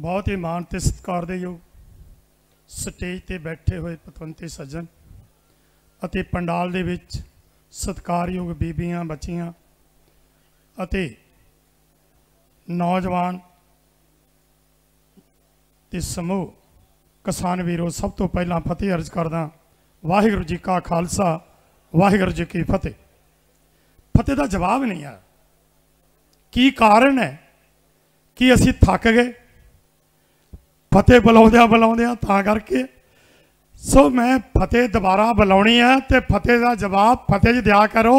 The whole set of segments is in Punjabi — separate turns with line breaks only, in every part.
ਬਹੁਤ ਹੀ ਮਾਣ ਤੇ ਸਤਿਕਾਰ ਦੇ ਯੋਗ ਸਟੇਜ ਤੇ ਬੈਠੇ ਹੋਏ ਪਤਵੰਤੇ ਸੱਜਣ ਅਤੇ ਪੰਡਾਲ ਦੇ ਵਿੱਚ ਸਤਿਕਾਰਯੋਗ ਬੀਬੀਆਂ ਬੱਚੀਆਂ ਅਤੇ ਨੌਜਵਾਨ ਤੇ ਸਮੂਹ ਕਿਸਾਨ ਵੀਰੋ ਸਭ ਤੋਂ ਪਹਿਲਾਂ ਫਤਿਹ ਅਰਜ਼ ਕਰਦਾ ਵਾਹਿਗੁਰੂ ਜੀ ਕਾ ਖਾਲਸਾ ਵਾਹਿਗੁਰੂ ਜੀ ਕੀ ਫਤਿਹ ਫਤਿਹ ਦਾ ਜਵਾਬ ਨਹੀਂ ਆ ਕੀ ਕਾਰਨ ਹੈ ਕਿ ਅਸੀਂ ਥੱਕ ਗਏ ਫਤਿਹ ਬੁਲਾਉਂਦਿਆਂ ਬੁਲਾਉਂਦਿਆਂ ਤਾਂ ਕਰਕੇ ਸੋ ਮੈਂ ਫਤਿਹ ਦੁਬਾਰਾ ਬੁਲਾਉਣੀ ਹੈ ਤੇ ਫਤਿਹ ਦਾ ਜਵਾਬ ਫਤਿਹ ਜੀ ਦਿਆ ਕਰੋ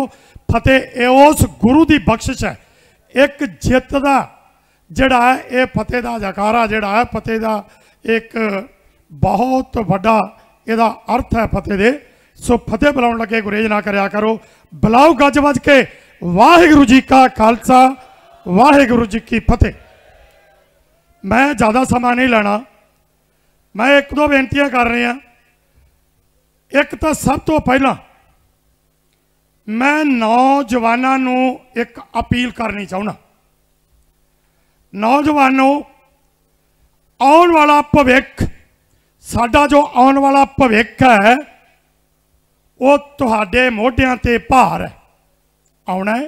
ਫਤਿਹ ਇਹ ਉਸ ਗੁਰੂ ਦੀ ਬਖਸ਼ਿਸ਼ ਹੈ ਇੱਕ ਜਿੱਤ ਦਾ ਜਿਹੜਾ ਇਹ ਫਤਿਹ ਦਾ ਜਕਾਰਾ ਜਿਹੜਾ ਹੈ ਫਤਿਹ ਦਾ ਇੱਕ ਬਹੁਤ ਵੱਡਾ ਇਹਦਾ ਅਰਥ ਹੈ ਫਤਿਹ ਦੇ ਸੋ ਫਤਿਹ ਬੁਲਾਉਣ ਲੱਗੇ ਗੁਰੇਜ ਨਾ ਕਰਿਆ ਕਰੋ ਬੁਲਾਓ ਗੱਜ ਵੱਜ ਕੇ ਵਾਹਿਗੁਰੂ ਜੀ ਕਾ ਖਾਲਸਾ ਵਾਹਿਗੁਰੂ ਜੀ ਕੀ ਫਤਿਹ ਮੈਂ ਜ਼ਿਆਦਾ ਸਮਾਂ ਨਹੀਂ ਲੈਣਾ ਮੈਂ ਇੱਕ ਦੋ ਬੇਨਤੀਆਂ ਕਰ ਰਿਹਾ ਇੱਕ ਤਾਂ ਸਭ ਤੋਂ ਪਹਿਲਾਂ ਮੈਂ ਨੌਜਵਾਨਾਂ ਨੂੰ ਇੱਕ ਅਪੀਲ ਕਰਨੀ ਚਾਹੁੰਦਾ ਨੌਜਵਾਨੋ ਆਉਣ ਵਾਲਾ ਭਵਿੱਖ ਸਾਡਾ ਜੋ ਆਉਣ ਵਾਲਾ ਭਵਿੱਖ ਹੈ ਉਹ ਤੁਹਾਡੇ ਮੋਢਿਆਂ ਤੇ ਭਾਰ ਹੈ ਆਉਣਾ ਹੈ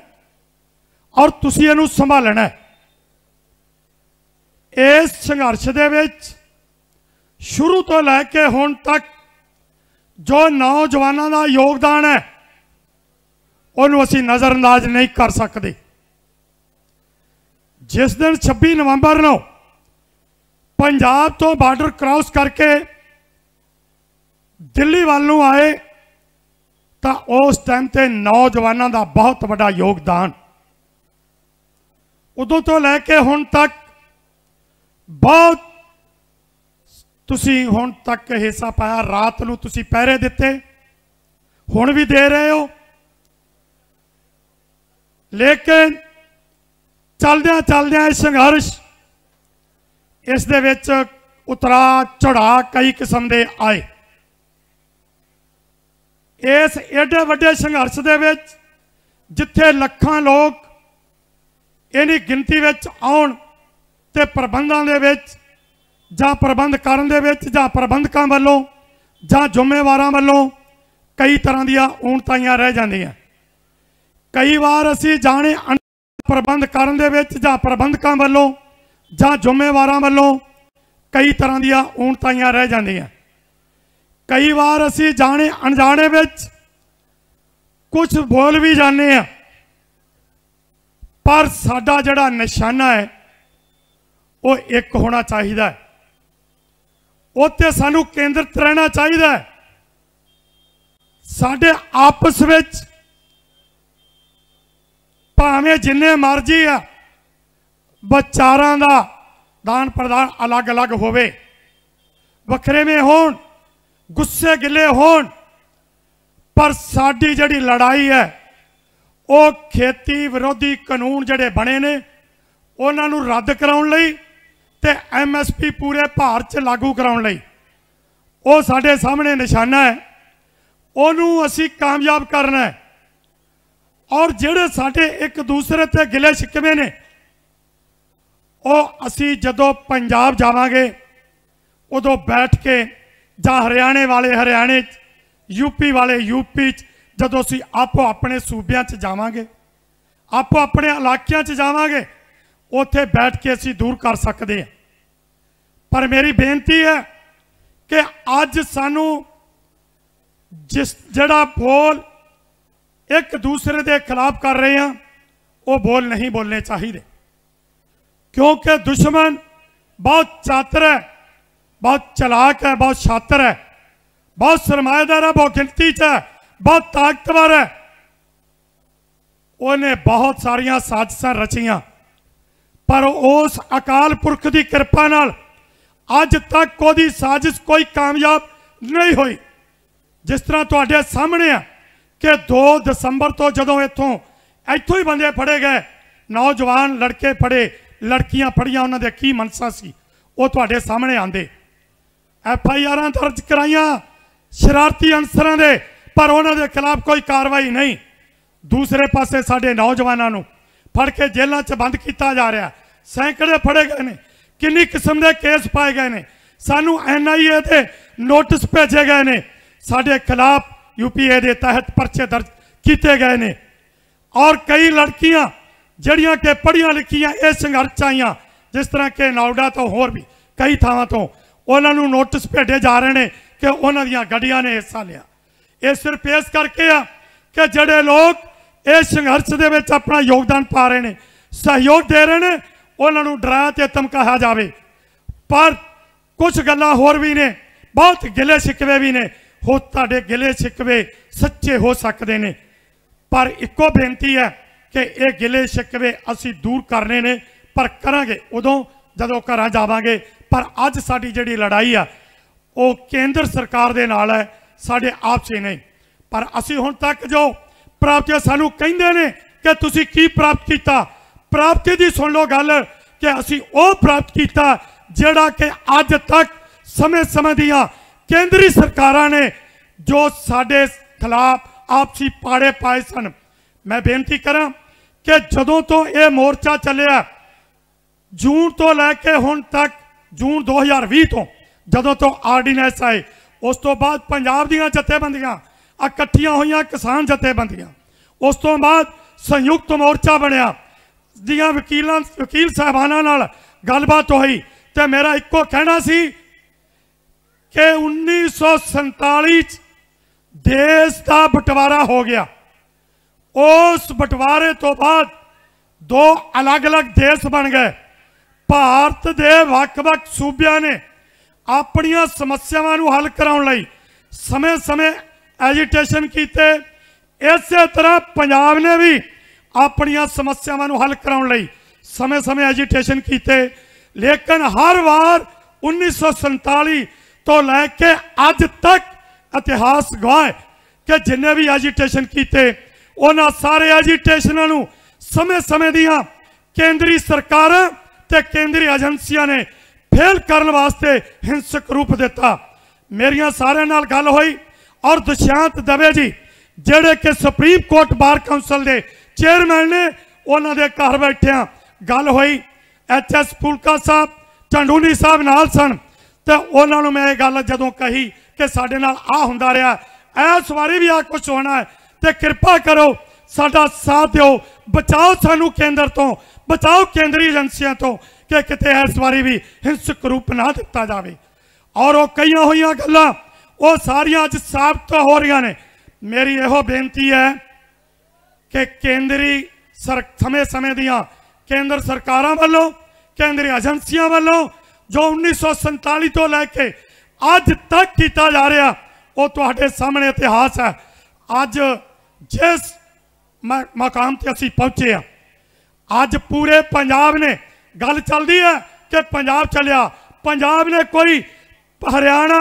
ਔਰ ਤੁਸੀਂ ਇਹਨੂੰ ਸੰਭਾਲਣਾ ਹੈ ਇਸ ਸੰਘਰਸ਼ ਦੇ ਵਿੱਚ ਸ਼ੁਰੂ ਤੋਂ ਲੈ ਕੇ ਹੁਣ ਤੱਕ ਜੋ ਨੌਜਵਾਨਾਂ ਦਾ ਯੋਗਦਾਨ ਹੈ ਉਹਨੂੰ ਅਸੀਂ ਨਜ਼ਰਅੰਦਾਜ਼ ਨਹੀਂ ਕਰ ਸਕਦੇ ਜਿਸ ਦਿਨ 26 ਨਵੰਬਰ ਨੂੰ ਪੰਜਾਬ ਤੋਂ ਬਾਰਡਰ ਕ੍ਰਾਸ ਕਰਕੇ ਦਿੱਲੀ ਵੱਲ ਨੂੰ ਆਏ ਤਾਂ ਉਸ ਟਾਈਮ ਤੇ ਨੌਜਵਾਨਾਂ ਦਾ ਬਹੁਤ ਵੱਡਾ ਯੋਗਦਾਨ ਉਦੋਂ ਤੋਂ ਲੈ ਕੇ ਹੁਣ ਤੱਕ ਬਹੁਤ ਤੁਸੀਂ ਹੁਣ ਤੱਕ ਹਿੱਸਾ ਪਾਇਆ ਰਾਤ ਨੂੰ ਤੁਸੀਂ ਪਹਿਰੇ ਦਿੱਤੇ ਹੁਣ ਵੀ ਦੇ ਰਹੇ ਹੋ ਲੇਕਿਨ ਚੱਲਦਿਆਂ ਚੱਲਦਿਆਂ ਇਹ ਸੰਘਰਸ਼ ਇਸ ਦੇ ਵਿੱਚ ਉਤਰਾ ਚੜਾ ਕਈ ਕਿਸਮ ਦੇ ਆਏ ਇਸ ਏਡੇ ਵੱਡੇ ਸੰਘਰਸ਼ ਦੇ ਵਿੱਚ ਜਿੱਥੇ ਲੱਖਾਂ ਲੋਕ ਇਹਨੀ ਗਿਣਤੀ ਵਿੱਚ ਆਉਣ ਤੇ ਪ੍ਰਬੰਧਾਂ ਦੇ ਵਿੱਚ ਜਾਂ ਪ੍ਰਬੰਧ ਕਰਨ ਦੇ ਵਿੱਚ ਜਾਂ ਪ੍ਰਬੰਧਕਾਂ ਵੱਲੋਂ ਜਾਂ ਜ਼ਿੰਮੇਵਾਰਾਂ ਵੱਲੋਂ ਕਈ ਤਰ੍ਹਾਂ ਦੀਆਂ ਊਣਤਾਈਆਂ ਰਹਿ ਜਾਂਦੀਆਂ ਕਈ ਵਾਰ ਅਸੀਂ ਜਾਣੇ ਪ੍ਰਬੰਧ ਕਰਨ ਦੇ ਵਿੱਚ ਜਾਂ ਪ੍ਰਬੰਧਕਾਂ ਵੱਲੋਂ ਜਾਂ ਜ਼ਿੰਮੇਵਾਰਾਂ ਵੱਲੋਂ ਕਈ ਤਰ੍ਹਾਂ ਦੀਆਂ ਊਣਤਾਈਆਂ ਰਹਿ ਜਾਂਦੀਆਂ ਕਈ ਵਾਰ ਅਸੀਂ ਜਾਣੇ ਅਣਜਾਣੇ ਵਿੱਚ ਕੁਝ ਬੋਲ ਵੀ ਜਾਂਦੇ ਆ ਪਰ ਸਾਡਾ ਜਿਹੜਾ ਨਿਸ਼ਾਨਾ ਹੈ ਉਹ ਇੱਕ ਹੋਣਾ ਚਾਹੀਦਾ ਹੈ ਉੱਤੇ ਸਾਨੂੰ ਕੇਂਦਰਿਤ ਰਹਿਣਾ ਚਾਹੀਦਾ ਹੈ ਸਾਡੇ ਆਪਸ ਵਿੱਚ ਭਾਵੇਂ ਜਿੰਨੇ ਮਰਜ਼ੀ ਆ ਵਿਚਾਰਾਂ ਦਾ ਦਾਨ ਪ੍ਰਦਾਨ ਅਲੱਗ-ਅਲੱਗ ਹੋਵੇ ਵੱਖਰੇਵੇਂ ਹੋਣ ਗੁੱਸੇ ਗਿੱਲੇ ਹੋਣ ਪਰ ਸਾਡੀ ਜਿਹੜੀ ਲੜਾਈ ਹੈ ਉਹ ਖੇਤੀ ਵਿਰੋਧੀ ਕਾਨੂੰਨ ਜਿਹੜੇ ਬਣੇ ਨੇ ਉਹਨਾਂ ਨੂੰ ਰੱਦ ਕਰਾਉਣ ਲਈ ਤੇ ਐਮਐਸਪੀ ਪੂਰੇ ਭਾਰਤ 'ਚ ਲਾਗੂ ਕਰਾਉਣ ਲਈ ਉਹ ਸਾਡੇ ਸਾਹਮਣੇ ਨਿਸ਼ਾਨਾ ਹੈ ਉਹਨੂੰ ਅਸੀਂ ਕਾਮਯਾਬ ਕਰਨਾ ਹੈ ਔਰ ਜਿਹੜੇ ਸਾਡੇ ਇੱਕ ਦੂਸਰੇ ਤੇ ਗਿਲੇ ਸ਼ਿਕਵੇ ਨੇ ਉਹ ਅਸੀਂ ਜਦੋਂ ਪੰਜਾਬ ਜਾਵਾਂਗੇ ਉਦੋਂ ਬੈਠ ਕੇ ਜਾਂ ਹਰਿਆਣੇ ਵਾਲੇ ਹਰਿਆਣੇ ਚ ਯੂਪੀ ਵਾਲੇ ਯੂਪੀ ਚ ਜਦੋਂ ਅਸੀਂ ਆਪੋ ਆਪਣੇ ਸੂਬਿਆਂ ਚ ਜਾਵਾਂਗੇ ਆਪੋ ਆਪਣੇ ਇਲਾਕਿਆਂ ਚ ਜਾਵਾਂਗੇ ਉੱਥੇ ਬੈਠ ਕੇ ਅਸੀਂ ਦੂਰ ਕਰ ਸਕਦੇ ਹਾਂ ਪਰ ਮੇਰੀ ਬੇਨਤੀ ਹੈ ਕਿ ਅੱਜ ਸਾਨੂੰ ਜਿਸ ਜਿਹੜਾ ਬੋਲ ਇੱਕ ਦੂਸਰੇ ਦੇ ਖਿਲਾਫ ਕਰ ਰਹੇ ਆ ਉਹ ਬੋਲ ਨਹੀਂ ਬੋਲਨੇ ਚਾਹੀਦੇ ਕਿਉਂਕਿ ਦੁਸ਼ਮਣ ਬਹੁਤ ਚਾਤਰ ਹੈ ਬਹੁਤ ਚਲਾਕ ਹੈ ਬਹੁਤ ਛਾਤਰ ਹੈ ਬਹੁਤ ਸਰਮਾਇਦਾਰ ਹੈ ਬਹੁਤ ਗਿਣਤੀ 'ਚ ਹੈ ਬਹੁਤ ਤਾਕਤਵਰ ਹੈ ਉਹਨੇ ਬਹੁਤ ਸਾਰੀਆਂ ਸਾਜ਼ਿਸ਼ਾਂ ਰਚੀਆਂ ਪਰ ਉਸ ਅਕਾਲ ਪੁਰਖ ਦੀ ਕਿਰਪਾ ਨਾਲ ਅੱਜ ਤੱਕ ਉਹਦੀ ਸਾਜ਼ਿਸ਼ ਕੋਈ ਕਾਮਯਾਬ ਨਹੀਂ ਹੋਈ ਜਿਸ ਤਰ੍ਹਾਂ ਤੁਹਾਡੇ ਸਾਹਮਣੇ ਆ ਕਿ 2 ਦਸੰਬਰ ਤੋਂ ਜਦੋਂ ਇੱਥੋਂ ਇੱਥੋਂ ਹੀ ਬੰਦੇ ਫੜੇ ਗਏ ਨੌਜਵਾਨ ਲੜਕੇ ਫੜੇ ਲੜਕੀਆਂ ਫੜੀਆਂ ਉਹਨਾਂ ਦੇ ਕੀ ਮਨਸਾ ਸੀ ਉਹ ਤੁਹਾਡੇ ਸਾਹਮਣੇ ਆਂਦੇ ਐਫ ਆਈ ਆਰਾਂ ਦਰਜ ਕਰਾਈਆਂ ਸ਼ਰਾਰਤੀ ਅਨਸਰਾਂ ਦੇ ਪਰ ਉਹਨਾਂ ਦੇ ਖਿਲਾਫ ਕੋਈ ਕਾਰਵਾਈ ਨਹੀਂ ਦੂਸਰੇ ਪਾਸੇ ਸਾਡੇ ਨੌਜਵਾਨਾਂ ਨੂੰ ਫੜ ਕੇ ਜੇਲ੍ਹਾਂ 'ਚ ਬੰਦ ਕੀਤਾ ਜਾ ਰਿਹਾ ਸੈਂਕੜੇ ਫੜੇ ਗਏ ਨੇ ਕਿੰਨੀ ਕਿਸਮ ਦੇ ਕੇਸ ਪਾਏ ਗਏ ਨੇ ਸਾਨੂੰ ਐਨਆਈਏ ਦੇ ਨੋਟਿਸ ਭੇਜੇ ਗਏ ਨੇ ਸਾਡੇ ਖਿਲਾਫ ਯੂਪੀਏ ਦੇ ਤਹਿਤ ਪਰਚੇ ਦਰਜ ਕੀਤੇ ਗਏ ਨੇ ਔਰ ਕਈ ਲੜਕੀਆਂ ਜਿਹੜੀਆਂ ਕਿ ਪੜ੍ਹੀਆਂ ਲਿਖੀਆਂ ਇਹ ਸੰਘਰਸ਼ ਆਈਆਂ ਜਿਸ ਤਰ੍ਹਾਂ ਕਿ ਨੌਡਾ ਤੋਂ ਹੋਰ ਵੀ ਕਈ ਥਾਵਾਂ ਤੋਂ ਉਹਨਾਂ ਨੂੰ ਨੋਟਿਸ ਭੇਜੇ ਜਾ ਰਹੇ ਨੇ ਕਿ ਉਹਨਾਂ ਦੀਆਂ ਗੱਡੀਆਂ ਨੇ ਹਿੱਸਾ ਲਿਆ ਇਹ ਸਿਰਫ ਇਸ ਕਰਕੇ ਆ ਕਿ ਜਿਹੜੇ ਲੋਕ ਇਸ ਸੰਘਰਸ਼ ਦੇ ਵਿੱਚ ਆਪਣਾ ਯੋਗਦਾਨ ਪਾ ਰਹੇ ਨੇ ਸਹਿਯੋਗ ਦੇ ਰਹੇ ਨੇ ਉਹਨਾਂ ਨੂੰ ਡਰਾ ਤੇ ਧਮਕਾਇਆ ਜਾਵੇ ਪਰ ਕੁਝ ਗੱਲਾਂ ਹੋਰ ਵੀ ਨੇ ਬਹੁਤ ਗਿਲੇ ਸ਼ਿਕਵੇ ਵੀ ਨੇ ਹੋ ਤੁਹਾਡੇ ਗਿਲੇ ਸ਼ਿਕਵੇ ਸੱਚੇ ਹੋ ਸਕਦੇ ਨੇ ਪਰ ਇੱਕੋ ਬੇਨਤੀ ਹੈ ਕਿ ਇਹ ਗਿਲੇ ਸ਼ਿਕਵੇ ਅਸੀਂ ਦੂਰ ਕਰਨੇ ਨੇ ਪਰ ਕਰਾਂਗੇ ਉਦੋਂ ਜਦੋਂ ਘਰਾਂ ਜਾਵਾਂਗੇ ਪਰ ਅੱਜ ਸਾਡੀ ਜਿਹੜੀ ਲੜਾਈ ਆ ਉਹ ਕੇਂਦਰ ਸਰਕਾਰ ਦੇ ਨਾਲ ਹੈ ਸਾਡੇ ਆਪਸੇ ਨਹੀਂ ਪਰ ਅਸੀਂ ਹੁਣ ਤੱਕ ਜੋ ਪ੍ਰਾਪਤੀ ਸਾਨੂੰ ਕਹਿੰਦੇ ਨੇ ਕਿ ਤੁਸੀਂ ਕੀ ਪ੍ਰਾਪਤ ਕੀਤਾ ਪ੍ਰਾਪਤੀ ਦੀ ਸੁਣ ਲਓ ਗੱਲ ਕਿ ਅਸੀਂ ਉਹ ਪ੍ਰਾਪਤ ਕੀਤਾ ਜਿਹੜਾ ਕਿ ਅੱਜ ਤੱਕ ਸਮੇਂ-ਸਮੇਂ ਦੀਆਂ ਕੇਂਦਰੀ ਸਰਕਾਰਾਂ ਨੇ ਜੋ ਸਾਡੇ ਖਿਲਾਫ ਆਪਸੀ ਪਾੜੇ ਪਾਏ ਸਨ ਮੈਂ ਬੇਨਤੀ ਕਰਾਂ ਕਿ ਜਦੋਂ ਤੋਂ ਇਹ ਮੋਰਚਾ ਚੱਲਿਆ ਜੂਨ ਤੋਂ ਲੈ ਕੇ ਹੁਣ ਤੱਕ ਜੂਨ 2020 ਤੋਂ ਜਦੋਂ ਤੋਂ ਆਰਡੀਨੈਂਸ ਆਏ ਉਸ ਤੋਂ ਬਾਅਦ ਪੰਜਾਬ ਦੀਆਂ ਜਥੇਬੰਦੀਆਂ ਇਕੱਠੀਆਂ ਹੋਈਆਂ ਕਿਸਾਨ ਜਥੇਬੰਦੀਆਂ ਉਸ ਤੋਂ ਬਾਅਦ ਸੰਯੁਕਤ ਮੋਰਚਾ ਬਣਿਆ ਦੀਆਂ ਵਕੀਲਾਂ ਵਕੀਲ ਸਾਹਿਬਾਨਾਂ ਨਾਲ ਗੱਲਬਾਤ ਹੋਈ ਤੇ ਮੇਰਾ ਇੱਕੋ ਕਹਿਣਾ ਸੀ ਕਿ 1947 ਚ ਦੇਸ਼ ਦਾ ਬਟਵਾਰਾ ਹੋ ਗਿਆ ਉਸ ਬਟਵਾਰੇ ਤੋਂ ਬਾਅਦ ਦੋ ਅਲੱਗ-ਅਲੱਗ ਦੇਸ਼ ਬਣ ਗਏ ਭਾਰਤ ਦੇ ਵੱਖ-ਵੱਖ ਸੂਬਿਆਂ ਨੇ ਆਪਣੀਆਂ ਸਮੱਸਿਆਵਾਂ ਨੂੰ ਹੱਲ ਕਰਾਉਣ ਲਈ ਸਮੇਂ-ਸਮੇਂ ਐਜੀਟੇਸ਼ਨ ਕੀਤੇ ਇਸੇ ਤਰ੍ਹਾਂ ਪੰਜਾਬ ਨੇ ਵੀ ਆਪਣੀਆਂ ਸਮੱਸਿਆਵਾਂ ਨੂੰ ਹੱਲ ਕਰਾਉਣ ਲਈ ਸਮੇਂ-ਸਮੇਂ ਐਜੀਟੇਸ਼ਨ ਕੀਤੇ ਲੇਕਿਨ ਹਰ ਵਾਰ 1947 ਤੋਂ ਲੈ ਕੇ ਅੱਜ ਤੱਕ ਇਤਿਹਾਸ ਗਵਾਹ ਕਿ ਜਿੰਨੇ ਵੀ ਐਜੀਟੇਸ਼ਨ ਕੀਤੇ ਉਹਨਾਂ ਸਾਰੇ ਐਜੀਟੇਸ਼ਨਾਂ ਨੂੰ ਸਮੇਂ-ਸਮੇਂ ਦੀਆਂ ਕੇਂਦਰੀ ਸਰਕਾਰਾਂ ਤੇ ਕੇਂਦਰੀ ਏਜੰਸੀਆਂ ਨੇ ਫੇਲ ਕਰਨ ਵਾਸਤੇ ਹਿੰਸਕ ਰੂਪ ਦਿੱਤਾ ਮੇਰੀਆਂ ਸਾਰਿਆਂ ਨਾਲ ਗੱਲ ਹੋਈ ਔਰ ਦੁਸ਼ਾਂਤ ਦਵੇ ਜੀ ਜਿਹੜੇ ਕਿ ਸੁਪਰੀਮ ਕੋਰਟ ਬਾਰ ਕਾਉਂਸਲ ਦੇ ਚੇਅਰਮੈਨ ਨੇ ਉਹਨਾਂ ਦੇ ਘਰ ਬੈਠਿਆ ਗੱਲ ਹੋਈ ਐਚਐਸ ਫੁਲਕਾ ਸਾਹਿਬ ਚੰਡੂਨੀ ਸਾਹਿਬ ਨਾਲ ਸਨ ਤੇ ਉਹਨਾਂ ਨੂੰ ਮੈਂ ਇਹ ਗੱਲ ਜਦੋਂ ਕਹੀ ਕਿ ਸਾਡੇ ਨਾਲ ਆ ਹੁੰਦਾ ਰਿਹਾ ਐਸ ਵਾਰੀ ਵੀ ਆ ਕੁਝ ਹੋਣਾ ਹੈ ਤੇ ਕਿਰਪਾ ਕਰੋ ਸਾਡਾ ਸਾਥ ਦਿਓ ਬਚਾਓ ਸਾਨੂੰ ਕੇਂਦਰ ਤੋਂ ਬਚਾਓ ਕੇਂਦਰੀ ਏਜੰਸੀਆਂ ਤੋਂ ਕਿ ਕਿਤੇ ਇਸ ਵਾਰੀ ਵੀ ਹਿੰਸਕ ਰੂਪ ਨਾ ਦਿੱਤਾ ਜਾਵੇ ਔਰ ਉਹ ਕਈਆਂ ਹੋਈਆਂ ਗੱਲਾਂ ਉਹ ਸਾਰੀਆਂ ਅੱਜ ਸਾਫ਼ ਤੋਂ ਹੋ ਰਹੀਆਂ ਨੇ ਮੇਰੀ ਇਹੋ ਬੇਨਤੀ ਹੈ ਕਿ ਕੇਂਦਰੀ ਸਮੇਂ-ਸਮੇਂ ਦੀਆਂ ਕੇਂਦਰ ਸਰਕਾਰਾਂ ਵੱਲੋਂ ਕੇਂਦਰੀ ਏਜੰਸੀਆਂ ਵੱਲੋਂ ਜੋ 1947 ਤੋਂ ਲੈ ਕੇ ਅੱਜ ਤੱਕ ਕੀਤਾ ਜਾ ਰਿਹਾ ਉਹ ਤੁਹਾਡੇ ਸਾਹਮਣੇ ਇਤਿਹਾਸ ਹੈ ਅੱਜ ਜਿਸ ਮਕਾਮ ਤੇ ਅਸੀਂ ਪਹੁੰਚੇ ਆ ਅੱਜ ਪੂਰੇ ਪੰਜਾਬ ਨੇ ਗੱਲ ਚੱਲਦੀ ਹੈ ਕਿ ਪੰਜਾਬ ਚੱਲਿਆ ਪੰਜਾਬ ਨੇ ਕੋਈ ਹਰਿਆਣਾ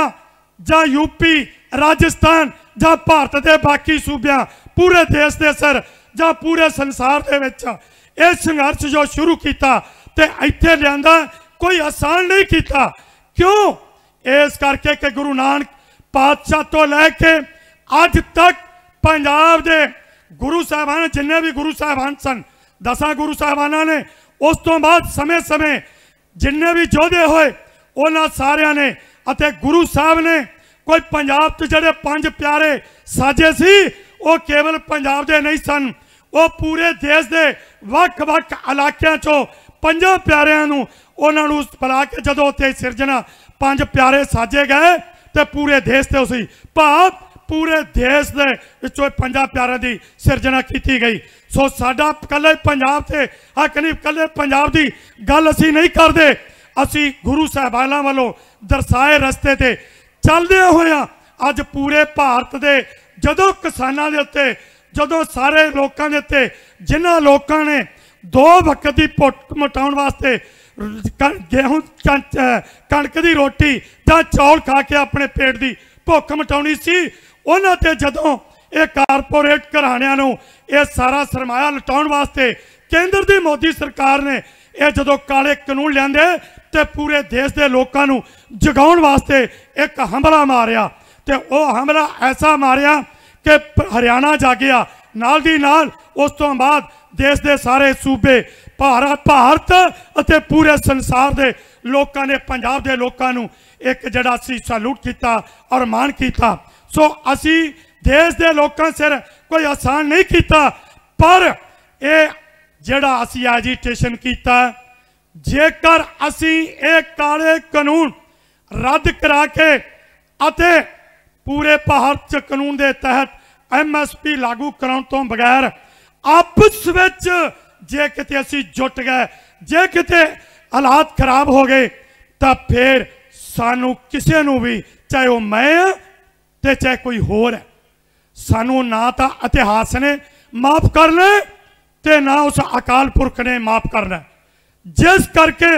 ਜਾਂ ਯੂਪੀ ਰਾਜਸਥਾਨ ਜਾਂ ਭਾਰਤ ਦੇ ਬਾਕੀ ਸੂਬਿਆਂ ਪੂਰੇ ਦੇਸ਼ ਦੇ ਸਰ ਜਾਂ ਪੂਰੇ ਸੰਸਾਰ ਦੇ ਵਿੱਚ ਇਹ ਸੰਘਰਸ਼ ਜੋ ਸ਼ੁਰੂ ਕੀਤਾ ਤੇ ਇੱਥੇ ਲਿਆਂਦਾ ਕੋਈ ਆਸਾਨ ਨਹੀਂ ਕੀਤਾ ਕਿਉਂ ਇਸ ਕਰਕੇ ਕਿ ਗੁਰੂ ਨਾਨਕ ਪਾਤਸ਼ਾਹ ਤੋਂ ਲੈ ਕੇ ਅੱਜ ਤੱਕ ਪੰਜਾਬ ਦੇ ਗੁਰੂ ਸਾਹਿਬਾਨ ਜਿੰਨੇ ਵੀ ਗੁਰੂ ਸਾਹਿਬਾਨ ਸਨ ਦਸਾਂ ਗੁਰੂ ਸਾਹਿਬਾਨਾਂ ਨੇ ਉਸ ਤੋਂ ਬਾਅਦ ਸਮੇਂ-ਸਮੇਂ ਜਿੰਨੇ ਵੀ ਜੋਧੇ ਹੋਏ ਉਹਨਾਂ ਸਾਰਿਆਂ ਨੇ ਅਤੇ ਗੁਰੂ ਸਾਹਿਬ ਨੇ ਕੋਈ ਪੰਜਾਬ ਤੋਂ ਜਿਹੜੇ ਪੰਜ ਪਿਆਰੇ ਸਾਜੇ ਸੀ ਉਹ ਕੇਵਲ ਪੰਜਾਬ ਦੇ ਨਹੀਂ ਸਨ ਉਹ ਪੂਰੇ ਦੇਸ਼ ਦੇ ਵੱਖ-ਵੱਖ ਇਲਾਕਿਆਂ ਚੋਂ ਪੰਜ ਪਿਆਰਿਆਂ ਨੂੰ ਉਹਨਾਂ ਨੂੰ ਬੁਲਾ ਕੇ ਜਦੋਂ ਉੱਥੇ ਸਿਰਜਣਾ ਪੰਜ ਪਿਆਰੇ ਸਾਜੇ ਗਏ ਤੇ ਪੂਰੇ ਦੇਸ਼ ਤੇ ਉਸੀ ਭਾਪ ਪੂਰੇ ਦੇਸ਼ ਦੇ ਵਿੱਚੋਂ ਪੰਜਾਂ ਪਿਆਰਿਆਂ ਦੀ ਸਿਰਜਣਾ ਕੀਤੀ ਗਈ ਸੋ ਸਾਡਾ ਕੱਲੇ ਪੰਜਾਬ ਤੇ ਆ ਕਨੀ ਕੱਲੇ ਪੰਜਾਬ ਦੀ ਗੱਲ ਅਸੀਂ ਨਹੀਂ ਕਰਦੇ ਅਸੀਂ ਗੁਰੂ ਸਾਹਿਬਾਨਾਂ ਵੱਲੋਂ ਦਰਸਾਏ ਰਸਤੇ ਤੇ ਚੱਲਦੇ ਹੋਇਆ ਅੱਜ ਪੂਰੇ ਭਾਰਤ ਦੇ ਜਦੋਂ ਕਿਸਾਨਾਂ ਦੇ ਉੱਤੇ ਜਦੋਂ ਸਾਰੇ ਲੋਕਾਂ ਦੇ ਉੱਤੇ ਜਿਨ੍ਹਾਂ ਲੋਕਾਂ ਨੇ ਦੋ ਵਕਤ ਦੀ ਪੁੱਟ ਮਟਾਉਣ ਵਾਸਤੇ ਗੇਹੂੰ ਕਣਕ ਦੀ ਰੋਟੀ ਜਾਂ ਚੌਲ ਖਾ ਕੇ ਆਪਣੇ ਪੇਟ ਦੀ ਭੁੱਖ ਮਟਾਉਣੀ ਸੀ ਉਹਨਾਂ ਤੇ ਜਦੋਂ ਇਹ ਕਾਰਪੋਰੇਟ ਘਰਾਣਿਆਂ ਨੂੰ ਇਹ ਸਾਰਾ ਸਰਮਾਇਆ ਲਟਾਉਣ ਵਾਸਤੇ ਕੇਂਦਰ ਦੀ ਮੋਦੀ ਸਰਕਾਰ ਨੇ ਇਹ ਜਦੋਂ ਕਾਲੇ ਕਾਨੂੰਨ ਲਿਆਂਦੇ ਤੇ ਪੂਰੇ ਦੇਸ਼ ਦੇ ਲੋਕਾਂ ਨੂੰ ਜਗਾਉਣ ਵਾਸਤੇ ਇੱਕ ਹਮਲਾ ਮਾਰਿਆ ਤੇ ਉਹ ਹਮਲਾ ਐਸਾ ਮਾਰਿਆ ਕਿ ਹਰਿਆਣਾ ਜਾਗਿਆ ਨਾਲ ਦੀ ਨਾਲ ਉਸ ਤੋਂ ਬਾਅਦ ਦੇਸ਼ ਦੇ ਸਾਰੇ ਸੂਬੇ ਭਾਰਤ ਭਾਰਤ ਅਤੇ ਪੂਰੇ ਸੰਸਾਰ ਦੇ ਲੋਕਾਂ ਨੇ ਪੰਜਾਬ ਦੇ ਲੋਕਾਂ ਨੂੰ ਇੱਕ ਜਿਹੜਾ ਸੀ ਸਲੂਟ ਕੀਤਾ ਔਰ ਮਾਣ ਕੀਤਾ ਸੋ ਅਸੀਂ ਦੇਸ਼ ਦੇ ਲੋਕਾਂ ਸਿਰ ਕੋਈ ਆਸਾਨ ਨਹੀਂ ਕੀਤਾ ਪਰ ਇਹ ਜਿਹੜਾ ਅਸੀਂ ਐਜੀਟੇਸ਼ਨ ਕੀਤਾ ਜੇਕਰ ਅਸੀਂ ਇਹ ਕਾਲੇ ਕਾਨੂੰਨ ਰੱਦ ਕਰਾ ਕੇ ਅਤੇ ਪੂਰੇ ਭਾਰਤ ਚ ਕਾਨੂੰਨ ਦੇ ਤਹਿਤ ਐਮਐਸਪੀ ਲਾਗੂ ਕਰਾਉਣ ਤੋਂ ਬਗੈਰ ਆਪਸ ਵਿੱਚ ਜੇ ਕਿਤੇ ਅਸੀਂ ਜੁਟ ਗਏ ਜੇ ਕਿਤੇ ਹਾਲਾਤ ਖਰਾਬ ਹੋ ਗਏ ਤਾਂ ਫਿਰ ਸਾਨੂੰ ਕਿਸੇ ਨੂੰ ਵੀ ਚਾਹੇ ਉਹ ਮੈਂ ਤੇ ਚਾਹੇ ਕੋਈ ਹੋਰ ਹੈ ਸਾਨੂੰ ਨਾ ਤਾਂ ਇਤਿਹਾਸ ਨੇ ਮਾਫ ਕਰਨਾ ਤੇ ਨਾ ਉਸ ਅਕਾਲ ਪੁਰਖ ਨੇ ਮਾਫ ਕਰਨਾ ਜਿਸ ਕਰਕੇ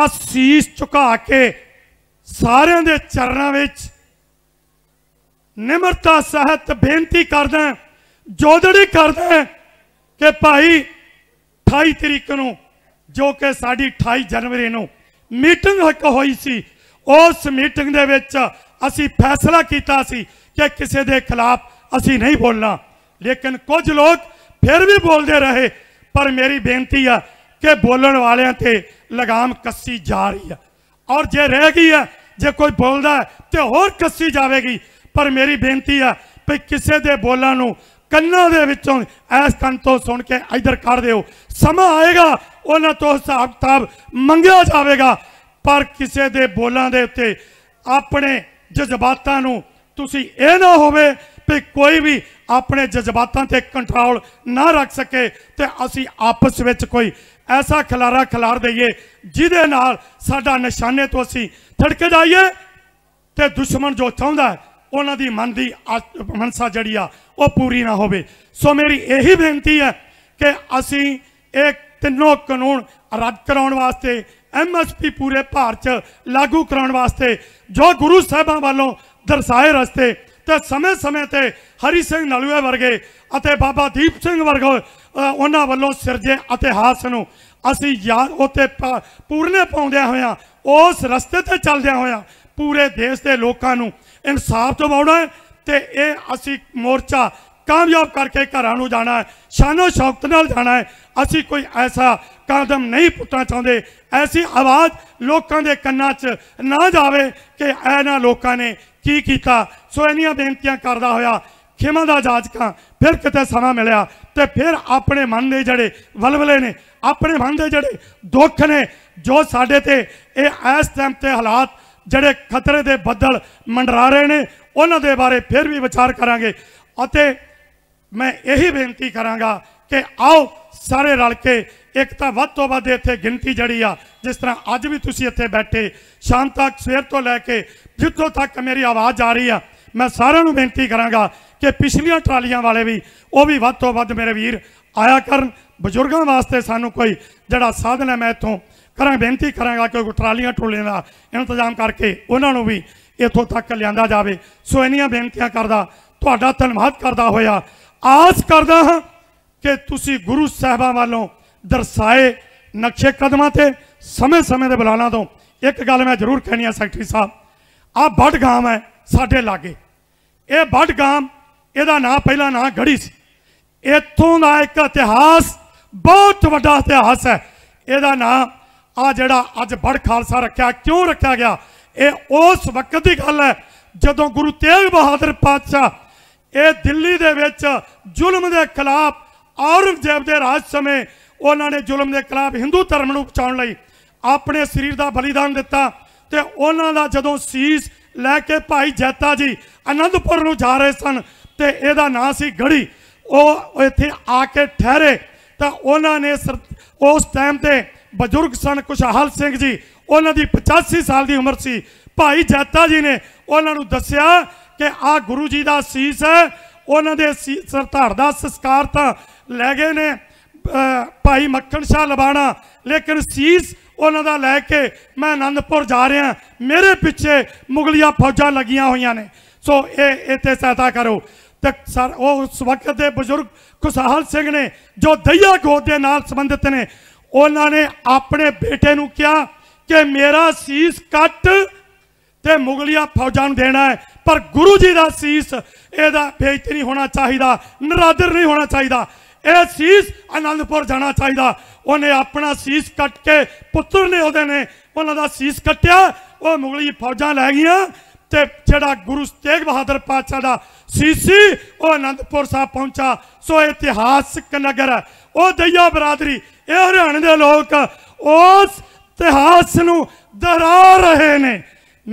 ਆ ਸੀਸ ਝੁਕਾ ਕੇ ਸਾਰਿਆਂ ਦੇ ਚਰਨਾਂ ਵਿੱਚ ਨਿਮਰਤਾ ਸਹਿਤ ਬੇਨਤੀ ਕਰਦਾ ਜੋਦੜੀ ਕਰਦਾ ਕਿ ਭਾਈ 28 ਤਰੀਕ ਨੂੰ ਜੋ ਕਿ ਸਾਡੀ 28 ਜਨਵਰੀ ਨੂੰ ਮੀਟਿੰਗ ਹੱਕ ਹੋਈ ਸੀ ਉਸ ਮੀਟਿੰਗ ਦੇ ਵਿੱਚ ਅਸੀਂ ਫੈਸਲਾ ਕੀਤਾ ਸੀ ਕਿ ਕਿਸੇ ਦੇ ਖਿਲਾਫ ਅਸੀਂ ਨਹੀਂ ਬੋਲਣਾ ਲੇਕਿਨ ਕੁਝ ਲੋਕ ਫਿਰ ਵੀ ਬੋਲਦੇ ਰਹੇ ਪਰ ਮੇਰੀ ਬੇਨਤੀ ਆ ਕਿ ਬੋਲਣ ਵਾਲਿਆਂ ਤੇ ਲਗਾਮ ਕੱਸੀ ਜਾ ਰਹੀ ਆ ਔਰ ਜੇ ਰਹਿ ਗਈ ਆ ਜੇ ਕੋਈ ਬੋਲਦਾ ਤੇ ਹੋਰ ਕੱਸੀ ਜਾਵੇਗੀ ਪਰ ਮੇਰੀ ਬੇਨਤੀ ਆ ਕਿ ਕਿਸੇ ਦੇ ਬੋਲਾਂ ਨੂੰ ਕੰਨਾਂ ਦੇ ਵਿੱਚੋਂ ਐਸ ਕੰਨ ਤੋਂ ਸੁਣ ਕੇ ਇਧਰ ਕਰ ਦਿਓ ਸਮਾਂ ਆਏਗਾ ਉਹਨਾਂ ਤੋਂ ਹਿਸਾਬ ਕਿਤਾਬ ਮੰਗਿਆ ਜਾਵੇਗਾ ਪਰ ਕਿਸੇ ਦੇ ਬੋਲਾਂ ਦੇ ਉੱਤੇ ਆਪਣੇ ਜਜ਼ਬਾਤਾਂ ਨੂੰ ਤੁਸੀਂ ਇਹ ਨਾ ਹੋਵੇ ਕਿ ਕੋਈ ਵੀ ਆਪਣੇ ਜਜ਼ਬਾਤਾਂ ਤੇ ਕੰਟਰੋਲ ਨਾ ਰੱਖ ਸਕੇ ਤੇ ਅਸੀਂ ਆਪਸ ਵਿੱਚ ਕੋਈ ਐਸਾ ਖਲਾਰਾ ਖਲਾਰ ਦਈਏ ਜਿਹਦੇ ਨਾਲ ਸਾਡਾ ਨਿਸ਼ਾਨੇ ਤੋਂ ਅਸੀਂ ਥੜਕ ਜਾਈਏ ਤੇ ਦੁਸ਼ਮਣ ਜੋ ਚਾਹੁੰਦਾ ਉਹਨਾਂ ਦੀ ਮਨ ਦੀ ਮਨਸਾ ਜਿਹੜੀ ਆ ਉਹ ਪੂਰੀ ਨਾ ਹੋਵੇ ਸੋ ਮੇਰੀ ਇਹੀ ਬੇਨਤੀ ਹੈ ਕਿ ਅਸੀਂ ਇਹ ਤਿੰਨੋਂ ਕਾਨੂੰਨ ਰੱਦ ਕਰਾਉਣ ਵਾਸਤੇ ਐਮਐਸਪੀ ਪੂਰੇ ਭਾਰਤ 'ਚ ਲਾਗੂ ਕਰਾਉਣ ਵਾਸਤੇ ਜੋ ਗੁਰੂ ਸਾਹਿਬਾਂ ਵੱਲੋਂ ਦਰਸਾਏ ਰਸਤੇ ਤੇ ਸਮੇਂ-ਸਮੇਂ ਤੇ ਹਰੀ ਸਿੰਘ ਨਲੂਏ ਵਰਗੇ ਅਤੇ ਬਾਬਾ ਦੀਪ ਸਿੰਘ ਵਰਗੇ ਉਹਨਾਂ ਵੱਲੋਂ ਸਿਰਜੇ ਇਤਿਹਾਸ ਨੂੰ ਅਸੀਂ ਯਾਦ ਉਤੇ ਪੂਰਨੇ ਪਾਉਂਦਿਆਂ ਹੋਇਆਂ ਉਸ ਰਸਤੇ ਤੇ ਚੱਲਦਿਆਂ ਹੋਇਆਂ ਪੂਰੇ ਦੇਸ਼ ਦੇ ਲੋਕਾਂ ਨੂੰ ਇਨਸਾਫ ਦਿਵਾਉਣਾ ਹੈ ਤੇ ਇਹ ਅਸੀਂ ਮੋਰਚਾ ਕਾਮਯਾਬ ਕਰਕੇ ਘਰਾਂ ਨੂੰ ਜਾਣਾ ਹੈ ਸ਼ਾਨੋ ਸ਼ੌਕਤ ਨਾਲ ਜਾਣਾ ਹੈ ਅਸੀਂ ਕੋਈ ਐਸਾ ਕਦਮ ਨਹੀਂ ਪੁੱਟਣਾ ਚਾਹੁੰਦੇ ਐਸੀ ਆਵਾਜ਼ ਲੋਕਾਂ ਦੇ ਕੰਨਾਂ 'ਚ ਨਾ ਜਾਵੇ ਕਿ ਨਾ ਲੋਕਾਂ ਨੇ ਕੀ ਕੀਤਾ ਸੋ ਇਹਨੀਆਂ ਬੇਨਤੀਆਂ ਕਰਦਾ ਹੋਇਆ ਖਿਮਾ ਦਾ ਜਾਜਕਾਂ ਫਿਰ ਕਿਤੇ ਸਮਾਂ ਮਿਲਿਆ ਤੇ ਫਿਰ ਆਪਣੇ ਮਨ ਦੇ ਜੜੇ ਵਲਵਲੇ ਨੇ ਆਪਣੇ ਮਨ ਦੇ ਜੜੇ ਦੁੱਖ ਨੇ ਜੋ ਸਾਡੇ ਤੇ ਇਹ ਇਸ ਟਾਈਮ ਤੇ ਹਾਲਾਤ ਜਿਹੜੇ ਖਤਰੇ ਦੇ ਬੱਦਲ ਮੰਡਰਾ ਰਹੇ ਨੇ ਉਹਨਾਂ ਦੇ ਬਾਰੇ ਫਿਰ ਵੀ ਵਿਚਾਰ ਕਰਾਂਗੇ ਅਤੇ ਮੈਂ ਇਹੀ ਬੇਨਤੀ ਕਰਾਂਗਾ ਕਿ ਆਓ ਸਾਰੇ ਰਲ ਕੇ ਇੱਕ ਤਾਂ ਵੱਧ ਤੋਂ ਵੱਧ ਇੱਥੇ ਗਿਣਤੀ ਜੜੀ ਆ ਜਿਸ ਤਰ੍ਹਾਂ ਅੱਜ ਵੀ ਤੁਸੀਂ ਇੱਥੇ ਬੈਠੇ ਸ਼ਾਮ ਤੱਕ ਸਵੇਰ ਤੋਂ ਲੈ ਕੇ ਜਿੱਥੋਂ ਤੱਕ ਮੇਰੀ ਆਵਾਜ਼ ਆ ਰਹੀ ਆ ਮੈਂ ਸਾਰਿਆਂ ਨੂੰ ਬੇਨਤੀ ਕਰਾਂਗਾ ਕਿ ਪਿਛਲੀਆਂ ਟਰਾਲੀਆਂ ਵਾਲੇ ਵੀ ਉਹ ਵੀ ਵੱਧ ਤੋਂ ਵੱਧ ਮੇਰੇ ਵੀਰ ਆਇਆ ਕਰਨ ਬਜ਼ੁਰਗਾਂ ਵਾਸਤੇ ਸਾਨੂੰ ਕੋਈ ਜਿਹੜਾ ਸਾਧਨ ਹੈ ਮੈਂ ਇਥੋਂ ਕਰਾਂ ਬੇਨਤੀ ਕਰਾਂਗਾ ਕਿ ਟਰਾਲੀਆਂ ਟੋਲੀਆਂ ਦਾ ਇੰਤਜ਼ਾਮ ਕਰਕੇ ਉਹਨਾਂ ਨੂੰ ਵੀ ਇੱਥੋਂ ਤੱਕ ਲਿਆਂਦਾ ਜਾਵੇ ਸੋ ਇਹਨੀਆਂ ਬੇਨਤੀਆਂ ਕਰਦਾ ਤੁਹਾਡਾ ਧੰਨਵਾਦ ਕਰਦਾ ਹੋਇਆ ਆਸ ਕਰਦਾ ਹਾਂ ਕਿ ਤੁਸੀਂ ਗੁਰੂ ਸਾਹਿਬਾਂ ਵੱਲੋਂ ਦਰਸਾਏ ਨਕਸ਼ੇ ਕਦਮਾਂ ਤੇ ਸਮੇਂ-ਸਮੇਂ ਦੇ ਬੁਲਾਣਾ ਤੋਂ ਇੱਕ ਗੱਲ ਮੈਂ ਜ਼ਰੂਰ ਕਹਿਣੀ ਆ ਸੈਕਟਰੀ ਸਾਹਿਬ ਆ ਬੜਗਾਮ ਹੈ ਸਾਡੇ ਲਾਗੇ ਇਹ ਬੜਗਾਮ ਇਹਦਾ ਨਾਂ ਪਹਿਲਾ ਨਾਂ ਘੜੀ ਸੀ ਇੱਥੋਂ ਦਾ ਇੱਕ ਇਤਿਹਾਸ ਬਹੁਤ ਵੱਡਾ ਇਤਿਹਾਸ ਹੈ ਇਹਦਾ ਨਾਂ ਆ ਜਿਹੜਾ ਅੱਜ ਬੜ ਖਾਲਸਾ ਰੱਖਿਆ ਕਿਉਂ ਰੱਖਿਆ ਗਿਆ ਇਹ ਉਸ ਵਕਤ ਦੀ ਗੱਲ ਹੈ ਜਦੋਂ ਗੁਰੂ ਤੇਗ ਬਹਾਦਰ ਪਾਤਸ਼ਾਹ ਇਹ ਦਿੱਲੀ ਦੇ ਵਿੱਚ ਜ਼ੁਲਮ ਦੇ ਖਿਲਾਫ ਔਰੰਗਜ਼ੇਬ ਦੇ ਰਾਜ ਸਮੇਂ ਉਹਨਾਂ ਨੇ ਜ਼ੁਲਮ ਦੇ ਖਿਲਾਫ ਹਿੰਦੂ ਧਰਮ ਨੂੰ ਬਚਾਉਣ ਲਈ ਆਪਣੇ ਸਰੀਰ ਦਾ ਬਲੀਦਾਨ ਦਿੱਤਾ ਤੇ ਉਹਨਾਂ ਦਾ ਜਦੋਂ ਸੀਸ ਲੈ ਕੇ ਭਾਈ ਜੈਤਾ ਜੀ ਅਨੰਦਪੁਰ ਨੂੰ ਜਾ ਰਹੇ ਸਨ ਤੇ ਇਹਦਾ ਨਾਂ ਸੀ ਗੜੀ ਉਹ ਇੱਥੇ ਆ ਕੇ ਠਹਿਰੇ ਤਾਂ ਉਹਨਾਂ ਨੇ ਉਸ ਟਾਈਮ ਤੇ ਬਜ਼ੁਰਗ ਸਨ ਕੁਸ਼ਹਾਲ ਸਿੰਘ ਜੀ ਉਹਨਾਂ ਦੀ 85 ਸਾਲ ਦੀ ਉਮਰ ਸੀ ਭਾਈ ਜੱਤਾ ਜੀ ਨੇ ਉਹਨਾਂ ਨੂੰ ਦੱਸਿਆ ਕਿ ਆ ਗੁਰੂ ਜੀ ਦਾ ਸੀਸ ਹੈ ਉਹਨਾਂ ਦੇ ਸਰਧਾਰ ਦਾ ਸੰਸਕਾਰ ਤਾਂ ਲੈ ਗਏ ਨੇ ਭਾਈ ਮੱਖਣ ਸ਼ਾਹ ਲਬਾਣਾ ਲੇਕਿਨ ਸੀਸ ਉਹਨਾਂ ਦਾ ਲੈ ਕੇ ਮੈਂ ਅਨੰਦਪੁਰ ਜਾ ਰਿਹਾ ਮੇਰੇ ਪਿੱਛੇ ਮੁਗਲੀਆ ਫੌਜਾਂ ਲੱਗੀਆਂ ਹੋਈਆਂ ਨੇ ਸੋ ਇਹ ਇੱਥੇ ਸਹਾਇਤਾ ਕਰੋ ਤੇ ਸਰ ਉਹ ਉਸ ਵਕਤ ਦੇ ਬਜ਼ੁਰਗ ਕੁਸਾਹਲ ਸਿੰਘ ਨੇ ਜੋ ਦਈਆ ਗੋਦ ਦੇ ਨਾਲ ਸੰਬੰਧਿਤ ਨੇ ਉਹਨਾਂ ਨੇ ਆਪਣੇ ਬੇਟੇ ਨੂੰ ਕਿਹਾ ਕਿ ਮੇਰਾ ਸੀਸ ਕੱਟ ਤੇ ਮੁਗਲੀਆ ਫੌਜਾਂ ਨੂੰ ਦੇਣਾ ਹੈ ਪਰ ਗੁਰੂ ਜੀ ਦਾ ਸੀਸ ਇਹਦਾ ਬੇਇੱਜ਼ਤੀ ਨਹੀਂ ਹੋਣਾ ਚਾਹੀਦਾ ਨਰਾਦਰ ਨਹੀਂ ਹੋਣਾ ਚਾਹੀਦਾ ਇਹ ਸੀਸ ਅਨੰਦਪੁਰ ਜਾਣਾ ਚਾਹੀਦਾ ਉਹਨੇ ਆਪਣਾ ਸੀਸ ਕੱਟ ਕੇ ਪੁੱਤਰ ਨੇ ਉਹਦੇ ਨੇ ਉਹਨਾਂ ਦਾ ਸੀਸ ਕੱਟਿਆ ਉਹ ਮੁਗਲੀ ਫੌਜਾਂ ਲੈ ਗਈਆਂ ਤੇ ਜਿਹੜਾ ਗੁਰੂ ਤੇਗ ਬਹਾਦਰ ਪਾਤਸ਼ਾਹ ਦਾ ਸੀਸ ਉਹ ਅਨੰਦਪੁਰ ਸਾਹਿਬ ਪਹੁੰਚਾ ਸੋ ਇਤਿਹਾਸਕ ਨਗਰ ਉਹ ਦਈਆ ਬਰਾਦਰੀ ਇਹ ਹਰਿਆਣੇ ਦੇ ਲੋਕ ਉਸ ਇਤਿਹਾਸ ਨੂੰ ਦਰਾ ਰਹੇ ਨੇ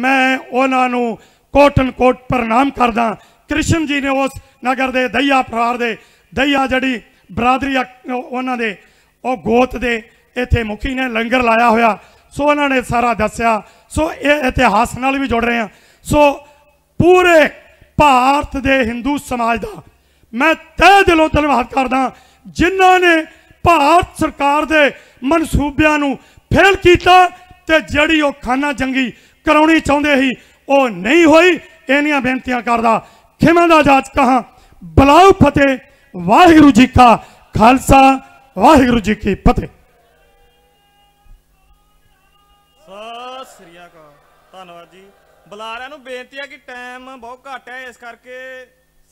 ਮੈਂ ਉਹਨਾਂ ਨੂੰ ਕੋਟਨ ਕੋਟ ਪ੍ਰਣਾਮ ਕਰਦਾ ਕ੍ਰਿਸ਼ਨ ਜੀ ਨੇ ਉਸ ਨਗਰ ਦੇ ਦਈਆ ਪਰਿਵਾਰ ਦੇ ਦਈਆ ਜੜੀ ਬਰਾਦਰੀ ਉਹਨਾਂ ਦੇ ਉਹ ਗੋਤ ਦੇ ਇੱਥੇ ਮੁਖੀ ਨੇ ਲੰਗਰ ਲਾਇਆ ਹੋਇਆ ਸੋ ਉਹਨਾਂ ਨੇ ਸਾਰਾ ਦੱਸਿਆ ਸੋ ਇਹ ਇਤਿਹਾਸ ਨਾਲ ਵੀ ਜੁੜ ਰਹੇ ਆ ਸੋ ਪੂਰੇ ਭਾਰਤ ਦੇ ਹਿੰਦੂ ਸਮਾਜ ਦਾ ਮੈਂ ਤਹਿ ਦਿਲੋਂ ਧੰਨਵਾਦ ਕਰਦਾ ਜਿਨ੍ਹਾਂ ਨੇ ਭਾਰਤ ਸਰਕਾਰ ਦੇ ਮਨਸੂਬਿਆਂ ਨੂੰ ਫੇਲ ਕੀਤਾ ਤੇ ਜਿਹੜੀ ਉਹ ਖਾਨਾ ਜੰਗੀ ਕਰਾਉਣੀ ਚਾਹੁੰਦੇ ਸੀ ਉਹ ਨਹੀਂ ਹੋਈ ਇਹਨੀਆਂ ਬੇਨਤੀਆਂ ਕਰਦਾ ਖਿਮਾ ਦਾ ਜਾਚ ਕਹਾ ਬਲਾਉ ਫਤਿਹ ਵਾਹਿਗੁਰੂ ਜੀ ਕਾ ਖਾਲਸਾ ਵਾਹਿਗੁਰੂ ਜੀ ਕੀ ਫਤਿਹ
ਸਤਿ ਸ੍ਰੀ ਅਕਾਲ ਧੰਨਵਾਦ ਜੀ ਬੁਲਾਰਿਆਂ ਨੂੰ ਬੇਨਤੀ ਹੈ ਕਿ ਟਾਈਮ ਬਹੁਤ ਘੱਟ ਹੈ ਇਸ ਕਰਕੇ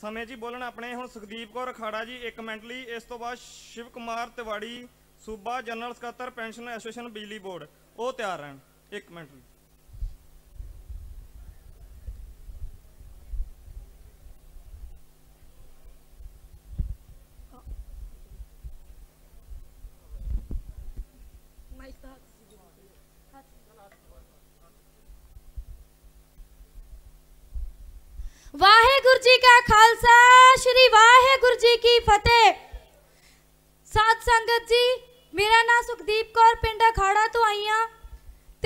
ਸਮੇਂ ਜੀ ਬੋਲਣ ਆਪਣੇ ਹੁਣ ਸੁਖਦੀਪ ਕੌਰ ਅਖਾੜਾ ਜੀ 1 ਮਿੰਟ ਲਈ ਇਸ ਤੋਂ ਬਾਅਦ ਸ਼ਿਵ ਕੁਮਾਰ ਤਿਵਾੜੀ ਸੂਬਾ ਜਨਰਲ ਸਕੱਤਰ ਪੈਨਸ਼ਨ ਐਸੋਸੀਏਸ਼ਨ ਬਿਜਲੀ ਬੋਰਡ ਉਹ ਤਿਆਰ ਰਹਿਣ 1 ਮਿੰਟ ਲਈ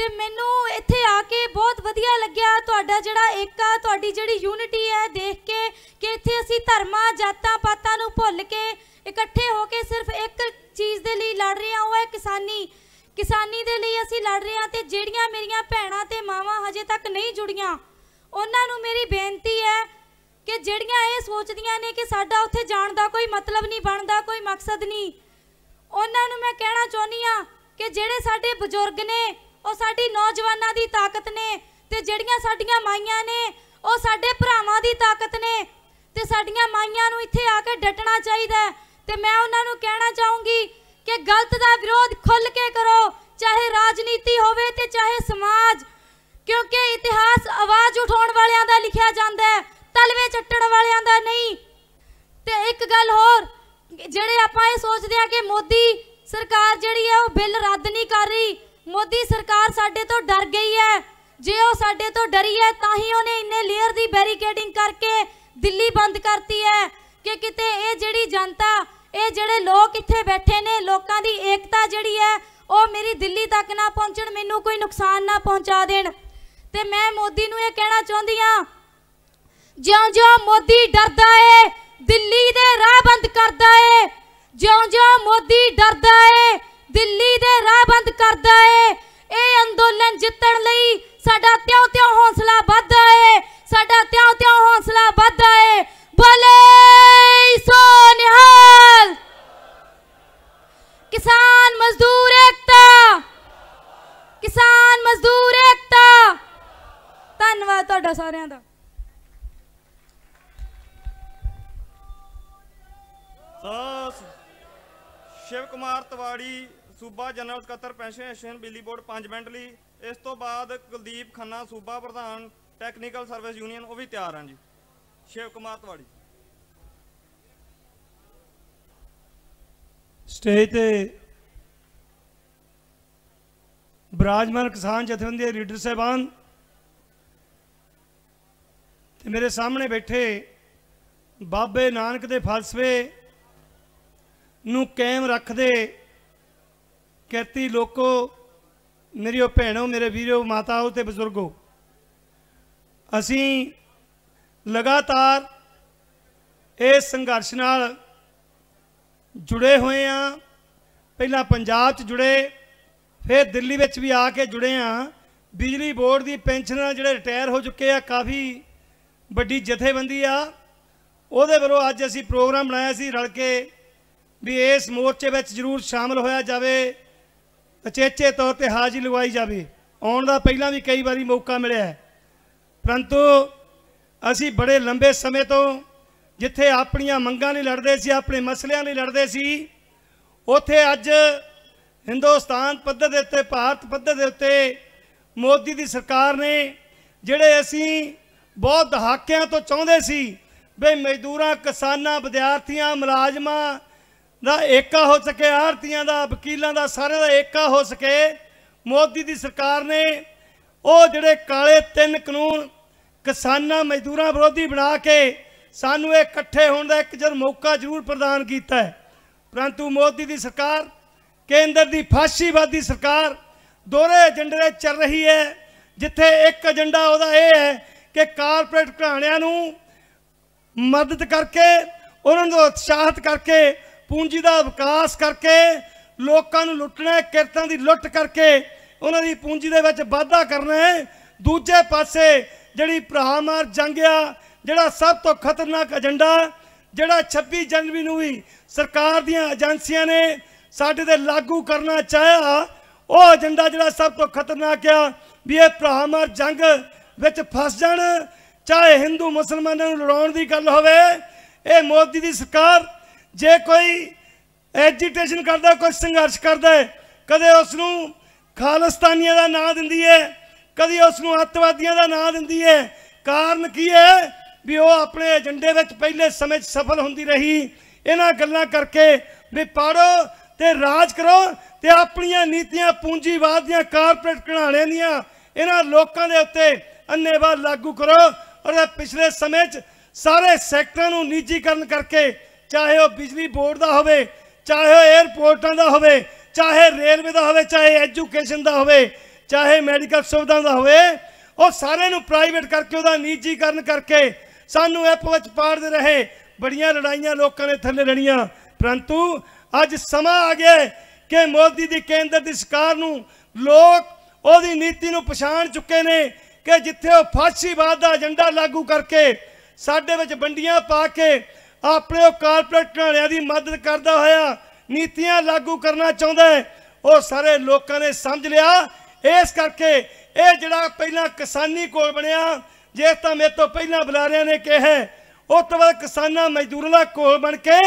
ਤੇ ਮੈਨੂੰ ਇੱਥੇ ਆ ਕੇ ਬਹੁਤ ਵਧੀਆ ਲੱਗਿਆ ਤੁਹਾਡਾ ਜਿਹੜਾ ਏਕਾ ਤੁਹਾਡੀ ਜਿਹੜੀ ਯੂਨਿਟੀ ਹੈ ਦੇਖ ਕੇ ਕਿ ਇੱਥੇ ਅਸੀਂ ਧਰਮਾਂ ਜਾਤਾਂ ਪਾਤਾਂ ਨੂੰ ਭੁੱਲ ਕੇ ਇਕੱਠੇ ਹੋ ਕੇ ਸਿਰਫ ਇੱਕ ਚੀਜ਼ ਦੇ ਲਈ ਲੜ ਰਹੇ ਹਾਂ ਉਹ ਹੈ ਕਿਸਾਨੀ ਕਿਸਾਨੀ ਦੇ ਲਈ ਅਸੀਂ ਲੜ ਰਹੇ ਹਾਂ ਤੇ ਜਿਹੜੀਆਂ ਮੇਰੀਆਂ ਭੈਣਾਂ ਤੇ ਮਾਵਾਂ ਹਜੇ ਤੱਕ ਨਹੀਂ ਜੁੜੀਆਂ ਉਹਨਾਂ ਨੂੰ ਮੇਰੀ ਬੇਨਤੀ ਹੈ ਕਿ ਜਿਹੜੀਆਂ ਇਹ ਸੋਚਦੀਆਂ ਨੇ ਕਿ ਸਾਡਾ ਉੱਥੇ ਜਾਣ ਦਾ ਕੋਈ ਮਤਲਬ ਨਹੀਂ ਬਣਦਾ ਕੋਈ ਮਕਸਦ ਨਹੀਂ ਉਹਨਾਂ ਨੂੰ ਮੈਂ ਕਹਿਣਾ ਚਾਹੁੰਦੀ ਆ ਕਿ ਜਿਹੜੇ ਸਾਡੇ ਬਜ਼ੁਰਗ ਨੇ ਉਹ ਸਾਡੀ ਨੌਜਵਾਨਾਂ ਦੀ ਤਾਕਤ ਨੇ ਤੇ ਜਿਹੜੀਆਂ ਸਾਡੀਆਂ ਮਾਈਆਂ ਨੇ ਉਹ ਸਾਡੇ ਭਰਾਵਾਂ ਦੀ ਤਾਕਤ ਨੇ ਤੇ ਸਾਡੀਆਂ ਮਾਈਆਂ ਨੂੰ ਇੱਥੇ ਆ ਕੇ ਡਟਣਾ ਚਾਹੀਦਾ ਤੇ ਮੈਂ ਉਹਨਾਂ ਨੂੰ ਕਹਿਣਾ ਚਾਹੂੰਗੀ ਕਿ ਗਲਤ ਦਾ ਵਿਰੋਧ ਖੁੱਲ ਕੇ ਕਰੋ ਚਾਹੇ ਰਾਜਨੀਤੀ ਹੋਵੇ ਤੇ ਚਾਹੇ ਸਮਾਜ ਕਿਉਂਕਿ ਇਤਿਹਾਸ ਆਵਾਜ਼ ਉਠਾਉਣ ਵਾਲਿਆਂ ਦਾ ਲਿਖਿਆ ਜਾਂਦਾ ਹੈ ਤਲਵੇ ਚੱਟਣ ਵਾਲਿਆਂ ਦਾ ਨਹੀਂ ਤੇ ਇੱਕ ਗੱਲ ਹੋਰ ਜਿਹੜੇ ਆਪਾਂ ਇਹ ਸੋਚਦੇ ਆ ਕਿ ਮੋਦੀ ਸਰਕਾਰ ਜਿਹੜੀ ਹੈ ਉਹ ਮੋਦੀ ਸਰਕਾਰ ਸਾਡੇ ਤੋਂ ਡਰ ਗਈ ਹੈ ਜੇ ਉਹ ਸਾਡੇ ਤੋਂ ਡਰੀ ਹੈ ਤਾਂ ਹੀ ਉਹਨੇ ਇੰਨੇ ਲੇਅਰ ਦੀ ਬੈਰੀਕੇਡਿੰਗ ਕਰਕੇ ਦਿੱਲੀ ਬੰਦ ਕਰਤੀ ਹੈ ਕਿ ਕਿਤੇ ਇਹ ਜਿਹੜੀ ਜਨਤਾ ਇਹ ਜਿਹੜੇ ਲੋਕ ਇੱਥੇ ਬੈਠੇ ਨੇ ਲੋਕਾਂ ਦੀ ਏਕਤਾ ਜਿਹੜੀ ਹੈ ਉਹ ਮੇਰੀ ਦਿੱਲੀ ਤੱਕ ਨਾ ਪਹੁੰਚਣ ਮੈਨੂੰ ਕੋਈ ਨੁਕਸਾਨ ਨਾ ਪਹੁੰਚਾ ਦੇਣ ਤੇ ਮੈਂ ਮੋਦੀ ਨੂੰ ਇਹ ਕਹਿਣਾ ਚਾਹੁੰਦੀ ਆ ਜਿਉਂ-ਜਿਉਂ ਮੋਦੀ ਡਰਦਾ ਏ ਦਿੱਲੀ ਦੇ ਰਾਹ ਬੰਦ ਕਰਦਾ ਏ ਜਿਉਂ-ਜਿਉਂ ਮੋਦੀ ਡਰਦਾ ਏ ਦਿੱਲੀ ਦੇ ਰਾਹ ਬੰਦ ਕਰਦਾ ਏ ਇਹ ਅੰਦੋਲਨ ਜਿੱਤਣ ਲਈ ਸਾਡਾ ਤਿਉ ਤਿਉ ਹੌਸਲਾ ਵੱਧਦਾ ਏ ਸਾਡਾ ਤਿਉ ਤਿਉ ਹੌਸਲਾ ਵੱਧਦਾ ਏ ਬੋਲੇ ਸੋ ਨਿਹਾਲ ਕਿਸਾਨ ਮਜ਼ਦੂਰ ਇਕਤਾ ਕਿਸਾਨ ਮਜ਼ਦੂਰ ਇਕਤਾ ਧੰਨਵਾਦ ਤੁਹਾਡਾ ਸਾਰਿਆਂ ਦਾ
ਸਾਸ ਸ਼ਿਵ ਕੁਮਾਰ ਤਵਾੜੀ ਸੂਬਾ ਜਨਰਲ ਸਕੱਤਰ ਪੈਨਸ਼ਨ ਐਸ਼ੀਅਨ ਬਿਜਲੀ ਬੋਰਡ 5 ਮਿੰਟ ਲਈ ਇਸ ਤੋਂ ਬਾਅਦ ਕੁਲਦੀਪ ਖੰਨਾ ਸੂਬਾ ਪ੍ਰਧਾਨ ਟੈਕਨੀਕਲ ਸਰਵਿਸ ਯੂਨੀਅਨ ਉਹ ਵੀ ਤਿਆਰ ਹਨ ਜੀ ਸ਼ਿਵ ਕੁਮਾਰ ਤਵਾੜੀ ਸਟੇਜ ਤੇ ਬਰਾਜਮਨ ਕਿਸਾਨ ਜਥੇਬੰਦੀ ਦੇ ਲੀਡਰ ਸਹਿਬਾਨ ਤੇ ਮੇਰੇ ਸਾਹਮਣੇ ਬੈਠੇ ਬਾਬੇ ਨਾਨਕ ਦੇ ਫਲਸਫੇ ਨੂੰ ਕਾਇਮ ਰੱਖਦੇ ਕਿਰਤੀ ਲੋਕੋ ਮੇਰੀਓ ਭੈਣੋ ਮੇਰੇ ਵੀਰੋ ਮਾਤਾਓ ਤੇ ਬਜ਼ੁਰਗੋ ਅਸੀਂ ਲਗਾਤਾਰ ਇਸ ਸੰਘਰਸ਼ ਨਾਲ ਜੁੜੇ ਹੋਏ ਆ ਪਹਿਲਾਂ ਪੰਜਾਬ 'ਚ ਜੁੜੇ ਫਿਰ ਦਿੱਲੀ ਵਿੱਚ ਵੀ ਆ ਕੇ ਜੁੜੇ ਆ ਬਿਜਲੀ ਬੋਰਡ ਦੀ ਪੈਨਸ਼ਨਰ ਜਿਹੜੇ ਰਿਟਾਇਰ ਹੋ ਚੁੱਕੇ ਆ ਕਾਫੀ ਵੱਡੀ ਜਥੇਬੰਦੀ ਆ ਉਹਦੇ ਵੱਲੋਂ ਅੱਜ ਅਸੀਂ ਪ੍ਰੋਗਰਾਮ ਬਣਾਇਆ ਸੀ ਰਲ ਕੇ ਵੀ ਇਸ ਮੋਰਚੇ ਵਿੱਚ ਜ਼ਰੂਰ ਸ਼ਾਮਲ ਹੋਇਆ ਜਾਵੇ ਅਚੇਚੇ ਤੌਰ ਤੇ ਹਾਜ਼ਰੀ ਲਗਵਾਈ ਜਾਵੇ ਆਉਣ ਦਾ ਪਹਿਲਾਂ ਵੀ ਕਈ ਵਾਰੀ ਮੌਕਾ ਮਿਲਿਆ ਹੈ ਪਰੰਤੂ ਅਸੀਂ ਬੜੇ ਲੰਬੇ ਸਮੇਂ ਤੋਂ ਜਿੱਥੇ ਆਪਣੀਆਂ ਮੰਗਾਂ ਲਈ ਲੜਦੇ ਸੀ ਆਪਣੇ ਮਸਲਿਆਂ ਲਈ ਲੜਦੇ ਸੀ ਉੱਥੇ ਅੱਜ ਹਿੰਦੁਸਤਾਨ ਪੱਧਰ ਦੇ ਉੱਤੇ ਭਾਰਤ ਪੱਧਰ ਦੇ ਉੱਤੇ ਮੋਦੀ ਦੀ ਸਰਕਾਰ ਨੇ ਜਿਹੜੇ ਅਸੀਂ ਬਹੁਤ ਦਹਾਕਿਆਂ ਤੋਂ ਚਾਹੁੰਦੇ ਸੀ ਵੀ ਮਜ਼ਦੂਰਾਂ ਕਿਸਾਨਾਂ ਵਿਦਿਆਰਥੀਆਂ ਮੁਲਾਜ਼ਮਾਂ ਦਾ ਏਕਾ ਹੋ ਸਕੇ ਆਰਤੀਆਂ ਦਾ ਵਕੀਲਾਂ ਦਾ ਸਾਰਿਆਂ ਦਾ ਏਕਾ ਹੋ ਸਕੇ ਮੋਦੀ ਦੀ ਸਰਕਾਰ ਨੇ ਉਹ ਜਿਹੜੇ ਕਾਲੇ ਤਿੰਨ ਕਾਨੂੰਨ ਕਿਸਾਨਾਂ ਮਜ਼ਦੂਰਾਂ ਵਿਰੋਧੀ ਬਣਾ ਕੇ ਸਾਨੂੰ ਇਹ ਇਕੱਠੇ ਹੋਣ ਦਾ ਇੱਕ ਜਰ ਮੌਕਾ ਜ਼ਰੂਰ ਪ੍ਰਦਾਨ ਕੀਤਾ ਹੈ ਪਰੰਤੂ ਮੋਦੀ ਦੀ ਸਰਕਾਰ ਕੇਂਦਰ ਦੀ ਫਾਸ਼ੀਵਾਦੀ ਸਰਕਾਰ ਦੋਰੇ ਏਜੰਡੇ ਚੱਲ ਰਹੀ ਹੈ ਜਿੱਥੇ ਇੱਕ ਏਜੰਡਾ ਉਹਦਾ ਇਹ ਹੈ ਕਿ ਕਾਰਪੋਰੇਟ ਘਰਾਣਿਆਂ ਨੂੰ ਮਦਦ ਕਰਕੇ ਉਹਨਾਂ ਨੂੰ ਉਤਸ਼ਾਹਿਤ ਕਰਕੇ ਪੂੰਜੀ ਦਾ ਵਿਕਾਸ ਕਰਕੇ ਲੋਕਾਂ ਨੂੰ ਲੁੱਟਣਾ ਕਿਰਤਾਂ ਦੀ ਲੁੱਟ ਕਰਕੇ ਉਹਨਾਂ ਦੀ ਪੂੰਜੀ ਦੇ ਵਿੱਚ ਵਾਧਾ ਕਰਨਾ ਹੈ ਦੂਜੇ ਪਾਸੇ ਜਿਹੜੀ ਭਰਾਮਾਰ ਜੰਗਿਆ ਜਿਹੜਾ ਸਭ ਤੋਂ ਖਤਰਨਾਕ ਏਜੰਡਾ ਜਿਹੜਾ 26 ਜਨਵਰੀ ਨੂੰ ਵੀ ਸਰਕਾਰ ਦੀਆਂ ਏਜੰਸੀਆਂ ਨੇ ਸਾਡੇ ਤੇ ਲਾਗੂ ਕਰਨਾ ਚਾਹਿਆ ਉਹ ਏਜੰਡਾ ਜਿਹੜਾ ਸਭ ਤੋਂ ਖਤਰਨਾਕ ਆ ਵੀ ਇਹ ਭਰਾਮਾਰ ਜੰਗ ਵਿੱਚ ਫਸ ਜਾਣ ਚਾਹੇ ਹਿੰਦੂ ਮੁਸਲਮਾਨਾਂ ਨੂੰ ਲੜਾਉਣ ਦੀ ਗੱਲ ਹੋਵੇ ਇਹ ਮੋਦੀ ਦੀ ਸਰਕਾਰ ਜੇ ਕੋਈ ਐਜੀਟੇਸ਼ਨ ਕਰਦਾ ਕੋਈ ਸੰਘਰਸ਼ ਕਰਦਾ ਹੈ ਕਦੇ ਉਸ ਨੂੰ ਖਾਲਸਤਾਨੀਆਂ ਦਾ ਨਾਂ ਦਿੰਦੀ ਹੈ ਕਦੀ ਉਸ ਨੂੰ ਅੱਤਵਾਦੀਆਂ ਦਾ ਨਾਂ ਦਿੰਦੀ ਹੈ ਕਾਰਨ ਕੀ ਹੈ ਵੀ ਉਹ ਆਪਣੇ ਏਜੰਡੇ ਵਿੱਚ ਪਹਿਲੇ ਸਮੇਂ 'ਚ ਸਫਲ ਹੁੰਦੀ ਰਹੀ ਇਹਨਾਂ ਗੱਲਾਂ ਕਰਕੇ ਵੀ ਪੜੋ ਤੇ ਰਾਜ ਕਰੋ ਤੇ ਆਪਣੀਆਂ ਨੀਤੀਆਂ ਪੂੰਜੀਵਾਦ ਦੀਆਂ ਕਾਰਪੋਰੇਟ ਘਣਾਣੇ ਦੀਆਂ ਇਹਨਾਂ ਲੋਕਾਂ ਦੇ ਉੱਤੇ ਅੰਨੇਵਾਹ ਲਾਗੂ ਕਰੋ ਔਰ ਪਿਛਲੇ ਸਮੇਂ 'ਚ ਸਾਰੇ ਸੈਕਟਰਾਂ ਨੂੰ ਨਿੱਜੀਕਰਨ ਕਰਕੇ ਚਾਹੇ ਉਹ ਬਿਜਲੀ ਬੋਰਡ ਦਾ ਹੋਵੇ ਚਾਹੇ ਉਹ 에ਅਰਪੋਰਟਾਂ ਦਾ ਹੋਵੇ ਚਾਹੇ ਰੇਲਵੇ ਦਾ ਹੋਵੇ ਚਾਹੇ ਐਜੂਕੇਸ਼ਨ ਦਾ ਹੋਵੇ ਚਾਹੇ ਮੈਡੀਕਲ ਸੁਵਿਧਾ ਦਾ ਹੋਵੇ ਉਹ ਸਾਰੇ ਨੂੰ ਪ੍ਰਾਈਵੇਟ ਕਰਕੇ ਉਹਦਾ ਨੀਜੀਕਰਨ ਕਰਕੇ ਸਾਨੂੰ ਐਪ ਵਿੱਚ ਪਾੜਦੇ ਰਹੇ ਬੜੀਆਂ ਲੜਾਈਆਂ ਲੋਕਾਂ ਨੇ ਥੱਲੇ ਲੜੀਆਂ ਪਰੰਤੂ ਅੱਜ ਸਮਾਂ ਆ ਗਿਆ ਕਿ ਮੋਦੀ ਦੀ ਕੇਂਦਰ ਦੀ ਸਰਕਾਰ ਨੂੰ ਲੋਕ ਉਹਦੀ ਨੀਤੀ ਨੂੰ ਪਛਾਣ ਚੁੱਕੇ ਨੇ ਕਿ ਜਿੱਥੇ ਉਹ ਫਾਸੀਵਾਦ ਦਾ ਏਜੰਡਾ ਲਾਗੂ ਕਰਕੇ ਸਾਡੇ ਵਿੱਚ ਵੰਡੀਆਂ ਪਾ ਕੇ ਆਪਣੇ ਉਹ ਕਾਰਪੋਰੇਟ ਘਰਾਣਿਆਂ ਦੀ ਮਦਦ ਕਰਦਾ ਹੋਇਆ ਨੀਤੀਆਂ ਲਾਗੂ ਕਰਨਾ ਚਾਹੁੰਦਾ ਹੈ ਉਹ ਸਾਰੇ ਲੋਕਾਂ ਨੇ ਸਮਝ ਲਿਆ ਇਸ ਕਰਕੇ ਇਹ ਜਿਹੜਾ ਪਹਿਲਾਂ ਕਿਸਾਨੀ ਕੋਲ ਬਣਿਆ ਜੇ ਤਾਂ ਮੇਰੇ ਤੋਂ ਪਹਿਲਾਂ ਬੁਲਾਰਿਆਂ ਨੇ ਕਿਹਾ ਉਹ ਤੋਂ ਬਾਅਦ ਕਿਸਾਨਾਂ ਮਜ਼ਦੂਰਾਂ ਦਾ ਕੋਲ ਬਣ ਕੇ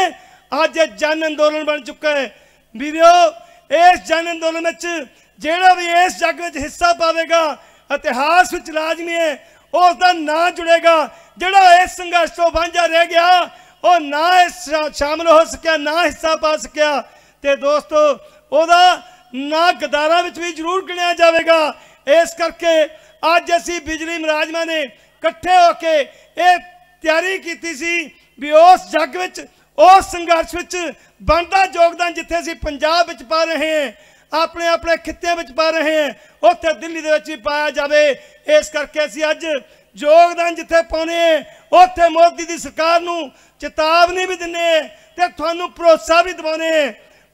ਅੱਜ ਜਨ ਅੰਦੋਲਨ ਬਣ ਚੁੱਕਾ ਹੈ ਵੀਰੋ ਇਸ ਜਨ ਅੰਦੋਲਨ ਵਿੱਚ ਜਿਹੜਾ ਵੀ ਇਸ ਜੱਗ ਵਿੱਚ ਹਿੱਸਾ ਪਾਵੇਗਾ ਇਤਿਹਾਸ ਵਿੱਚ ਲਾਜ਼ਮੀ ਹੈ ਉਸ ਦਾ ਨਾਂ ਜੁੜੇਗਾ ਜਿਹੜਾ ਇਸ ਸੰਘਰਸ਼ ਤੋਂ ਵਾਂਝਾ ਰਹਿ ਗਿਆ ਉਹ ਨਾ ਸ਼ਾਮਲ ਹੋ ਸਕਿਆ ਨਾ ਹਿੱਸਾ ਪਾ ਸਕਿਆ ਤੇ ਦੋਸਤੋ ਉਹਦਾ ਨਾ ਗਦਾਰਾਂ ਵਿੱਚ ਵੀ ਜ਼ਰੂਰ ਗਿਣਿਆ ਜਾਵੇਗਾ ਇਸ ਕਰਕੇ ਅੱਜ ਅਸੀਂ ਬਿਜਲੀ ਮੁਲਾਜ਼ਮਾਂ ਨੇ ਇਕੱਠੇ ਹੋ ਕੇ ਇਹ ਤਿਆਰੀ ਕੀਤੀ ਸੀ ਵੀ ਉਸ ਜੱਗ ਵਿੱਚ ਉਸ ਸੰਘਰਸ਼ ਵਿੱਚ ਬਣਦਾ ਯੋਗਦਾਨ ਜਿੱਥੇ ਅਸੀਂ ਪੰਜਾਬ ਵਿੱਚ ਪਾ ਰਹੇ ਹਾਂ ਆਪਣੇ ਆਪਣੇ ਖਿੱਤੇ ਵਿੱਚ ਪਾ ਰਹੇ ਹਾਂ ਉੱਥੇ ਦਿੱਲੀ ਦੇ ਵਿੱਚ ਵੀ ਪਾਇਆ ਜਾਵੇ ਇਸ ਕਰਕੇ ਅਸੀਂ ਅੱਜ ਯੋਗਦਾਨ ਜਿੱਥੇ ਪਾਉਣੇ ਉੱਥੇ ਮੋਦੀ ਦੀ ਸਰਕਾਰ ਨੂੰ ਚੇਤਾਵਨੀ ਵੀ ਦਿੰਨੇ ਤੇ ਤੁਹਾਨੂੰ ਭਰੋਸਾ ਵੀ ਦਿਵਾਉਣੇ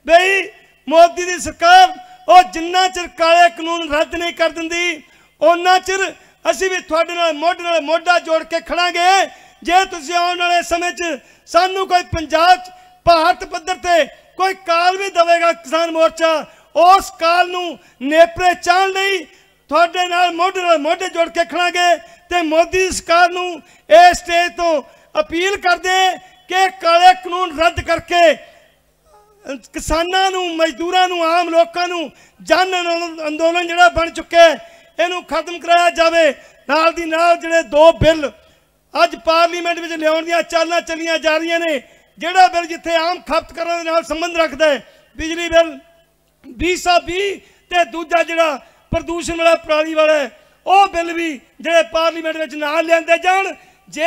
ਬਈ ਮੋਦੀ ਦੀ ਸਰਕਾਰ ਉਹ ਜਿੰਨਾ ਚਿਰ ਕਾਲੇ ਕਾਨੂੰਨ ਰੱਦ ਨਹੀਂ ਕਰ ਦਿੰਦੀ ਉਹਨਾਂ ਚਿਰ ਅਸੀਂ ਵੀ ਤੁਹਾਡੇ ਨਾਲ ਮੋਢੇ ਨਾਲ ਮੋਢਾ ਜੋੜ ਕੇ ਖੜਾਂਗੇ ਜੇ ਤੁਸੀਂ ਆਉਣ ਵਾਲੇ ਸਮੇਂ 'ਚ ਸਾਨੂੰ ਕੋਈ ਪੰਜਾਬ 'ਚ ਭਾਰਤ ਪੱਧਰ ਤੇ ਕੋਈ ਕਾਲ ਵੀ ਦੇਵੇਗਾ ਕਿਸਾਨ ਮੋਰਚਾ ਉਸ ਕਾਲ ਨੂੰ ਨੇਪਰੇ ਚਾਣ ਲਈ ਤੁਹਾਡੇ ਨਾਲ ਮੋਢੇ ਨਾਲ ਮੋਢੇ ਜੋੜ ਕੇ ਖੜਾਂਗੇ ਤੇ ਮੋਦੀ ਸਰਕਾਰ ਨੂੰ ਇਸ ਸਟੇਜ ਤੋਂ ਅਪੀਲ ਕਰਦੇ ਕਿ ਕਾਲੇ ਕਾਨੂੰਨ ਰੱਦ ਕਰਕੇ ਕਿਸਾਨਾਂ ਨੂੰ ਮਜ਼ਦੂਰਾਂ ਨੂੰ ਆਮ ਲੋਕਾਂ ਨੂੰ ਜਨ ਅੰਦੋਲਨ ਜਿਹੜਾ ਬਣ ਚੁੱਕਿਆ ਇਹਨੂੰ ਖਤਮ ਕਰਾਇਆ ਜਾਵੇ ਨਾਲ ਦੀ ਨਾਲ ਜਿਹੜੇ ਦੋ ਬਿੱਲ ਅੱਜ ਪਾਰਲੀਮੈਂਟ ਵਿੱਚ ਲਿਆਉਣ ਦੀਆਂ ਚਾਲਾਂ ਚੱਲੀਆਂ ਜਾ ਰਹੀਆਂ ਨੇ ਜਿਹੜਾ ਬਿੱਲ ਜਿੱਥੇ ਆਮ ਖਪਤਕਾਰਾਂ ਦੇ ਨਾਲ ਸੰਬੰਧ ਰੱਖਦਾ ਹੈ ਬਿਜਲੀ ਬਿੱਲ 2020 ਤੇ ਦੂਜਾ ਜਿਹੜਾ ਪ੍ਰਦੂਸ਼ਣ ਵਾਲਾ ਪ੍ਰਾਲੀ ਵਾਲਾ ਉਹ ਬਿੱਲ ਵੀ ਜਿਹੜੇ ਪਾਰਲੀਮੈਂਟ ਵਿੱਚ ਨਾਲ ਲਿਆਂਦੇ ਜਾਣ ਜੇ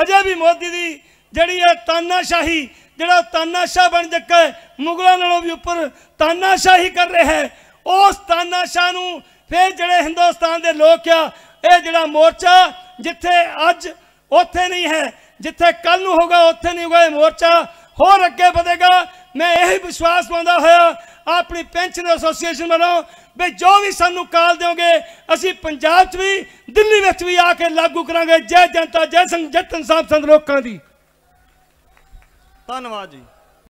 ਹਜੇ ਵੀ ਮੋਦੀ ਦੀ ਜਿਹੜੀ ਹੈ ਤਾਨਾਸ਼ਾਹੀ ਜਿਹੜਾ ਤਾਨਾਸ਼ਾਹ ਬਣ ਜੱਕਾ ਮੁਗਲਾਂ ਨਾਲੋਂ ਵੀ ਉੱਪਰ ਤਾਨਾਸ਼ਾਹੀ ਕਰ ਰਿਹਾ ਹੈ ਉਸ ਤਾਨਾਸ਼ਾਹ ਨੂੰ ਫਿਰ ਜਿਹੜੇ ਹਿੰਦੁਸਤਾਨ ਦੇ ਲੋਕ ਆ ਇਹ ਜਿਹੜਾ ਮੋਰਚਾ ਜਿੱਥੇ ਅੱਜ ਉੱਥੇ ਨਹੀਂ ਹੈ ਜਿੱਥੇ ਕੱਲ ਨੂੰ ਹੋਗਾ ਉੱਥੇ ਨਹੀਂ ਹੋਗਾ ਇਹ ਮੋਰਚਾ ਹੋਰ ਅੱਗੇ ਵਧੇਗਾ ਮੈਂ ਇਹ ਵਿਸ਼ਵਾਸ ਪਾਉਂਦਾ ਹੋਇਆ ਆਪਣੀ ਪੈਨਸ਼ਨ ਐਸੋਸੀਏਸ਼ਨ ਵੱਲੋਂ ਵੀ ਜੋ ਵੀ ਸਾਨੂੰ ਕਾਲ ਦਿਓਗੇ ਅਸੀਂ ਪੰਜਾਬ 'ਚ ਵੀ ਦਿੱਲੀ ਵਿੱਚ ਵੀ ਆ ਕੇ ਲਾਗੂ ਕਰਾਂਗੇ ਜੈ ਜਨਤਾ ਜੈ ਸੰਗ ਜਤਨ ਸਾਹਿਬ ਸੰਦ ਲੋਕਾਂ ਦੀ ਧੰਨਵਾਦ ਜੀ